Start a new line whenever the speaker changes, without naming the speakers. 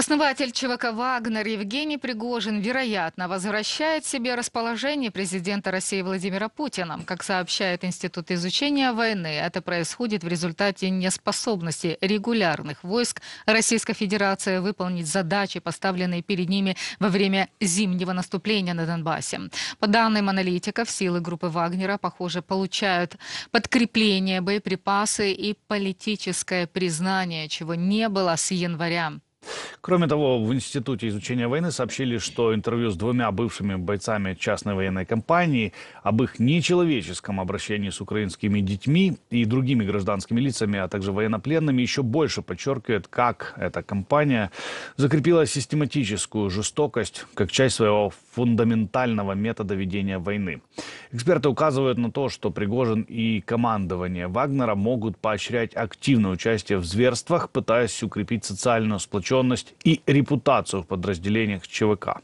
Основатель ЧВК «Вагнер» Евгений Пригожин, вероятно, возвращает себе расположение президента России Владимира Путина. Как сообщает Институт изучения войны, это происходит в результате неспособности регулярных войск Российской Федерации выполнить задачи, поставленные перед ними во время зимнего наступления на Донбассе. По данным аналитиков, силы группы «Вагнера», похоже, получают подкрепление, боеприпасы и политическое признание, чего не было с января.
Кроме того, в Институте изучения войны сообщили, что интервью с двумя бывшими бойцами частной военной компании об их нечеловеческом обращении с украинскими детьми и другими гражданскими лицами, а также военнопленными, еще больше подчеркивает, как эта компания закрепила систематическую жестокость как часть своего фундаментального метода ведения войны. Эксперты указывают на то, что Пригожин и командование Вагнера могут поощрять активное участие в зверствах, пытаясь укрепить социальную сплоченность и репутацию в подразделениях ЧВК.